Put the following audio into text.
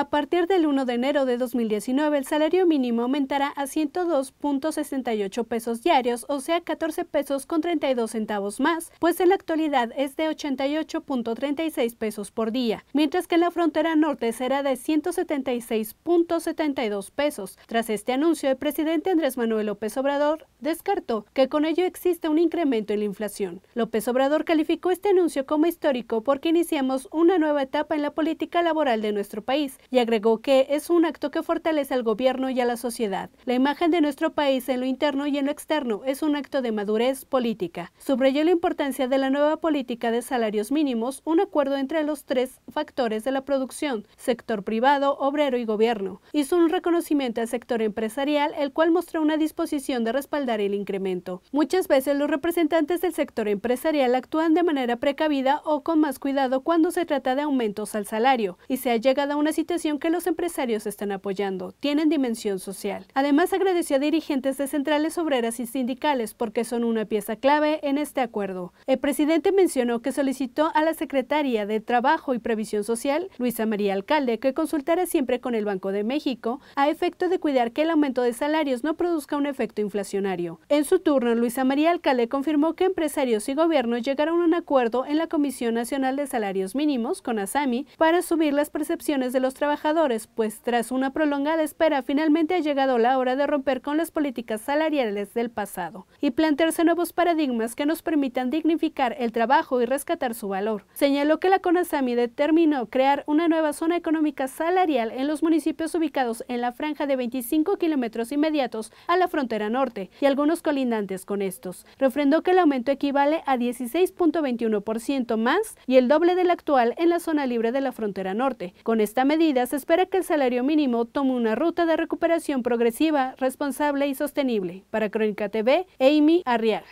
A partir del 1 de enero de 2019, el salario mínimo aumentará a 102.68 pesos diarios, o sea, 14 pesos con 32 centavos más, pues en la actualidad es de 88.36 pesos por día, mientras que en la frontera norte será de 176.72 pesos. Tras este anuncio, el presidente Andrés Manuel López Obrador descartó que con ello exista un incremento en la inflación. López Obrador calificó este anuncio como histórico porque iniciamos una nueva etapa en la política laboral de nuestro país y agregó que es un acto que fortalece al gobierno y a la sociedad. La imagen de nuestro país en lo interno y en lo externo es un acto de madurez política. Subrayó la importancia de la nueva política de salarios mínimos, un acuerdo entre los tres factores de la producción, sector privado, obrero y gobierno. Hizo un reconocimiento al sector empresarial, el cual mostró una disposición de respaldar el incremento. Muchas veces los representantes del sector empresarial actúan de manera precavida o con más cuidado cuando se trata de aumentos al salario y se ha llegado a una situación que los empresarios están apoyando, tienen dimensión social. Además agradeció a dirigentes de centrales obreras y sindicales porque son una pieza clave en este acuerdo. El presidente mencionó que solicitó a la secretaria de Trabajo y Previsión Social, Luisa María Alcalde, que consultara siempre con el Banco de México a efecto de cuidar que el aumento de salarios no produzca un efecto inflacionario. En su turno, Luisa María Alcalde confirmó que empresarios y gobierno llegaron a un acuerdo en la Comisión Nacional de Salarios Mínimos, con ASAMI, para subir las percepciones de los trabajadores, pues tras una prolongada espera finalmente ha llegado la hora de romper con las políticas salariales del pasado y plantearse nuevos paradigmas que nos permitan dignificar el trabajo y rescatar su valor. Señaló que la CONASAMI determinó crear una nueva zona económica salarial en los municipios ubicados en la franja de 25 kilómetros inmediatos a la frontera norte y algunos colindantes con estos. Refrendó que el aumento equivale a 16.21% más y el doble del actual en la zona libre de la frontera norte. Con esta medida se espera que el salario mínimo tome una ruta de recuperación progresiva, responsable y sostenible. Para Crónica TV, Amy Arriaga.